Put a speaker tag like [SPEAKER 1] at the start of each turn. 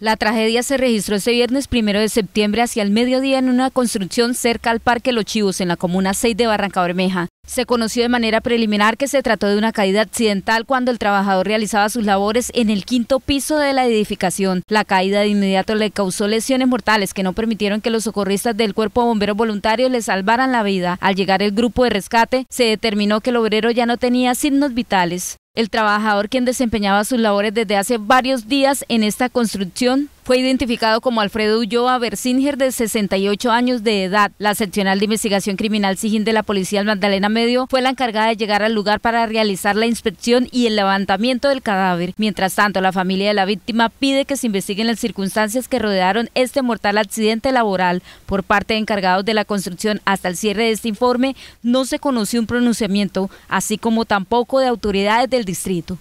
[SPEAKER 1] La tragedia se registró ese viernes primero de septiembre hacia el mediodía en una construcción cerca al Parque Los Chivos, en la comuna 6 de Barranca Bermeja. Se conoció de manera preliminar que se trató de una caída accidental cuando el trabajador realizaba sus labores en el quinto piso de la edificación. La caída de inmediato le causó lesiones mortales que no permitieron que los socorristas del Cuerpo de Bomberos Voluntarios le salvaran la vida. Al llegar el grupo de rescate, se determinó que el obrero ya no tenía signos vitales el trabajador quien desempeñaba sus labores desde hace varios días en esta construcción fue identificado como Alfredo Ulloa Bersinger, de 68 años de edad. La seccional de investigación criminal SIGIN de la Policía Magdalena Medio fue la encargada de llegar al lugar para realizar la inspección y el levantamiento del cadáver. Mientras tanto, la familia de la víctima pide que se investiguen las circunstancias que rodearon este mortal accidente laboral. Por parte de encargados de la construcción, hasta el cierre de este informe, no se conoció un pronunciamiento, así como tampoco de
[SPEAKER 2] autoridades del distrito.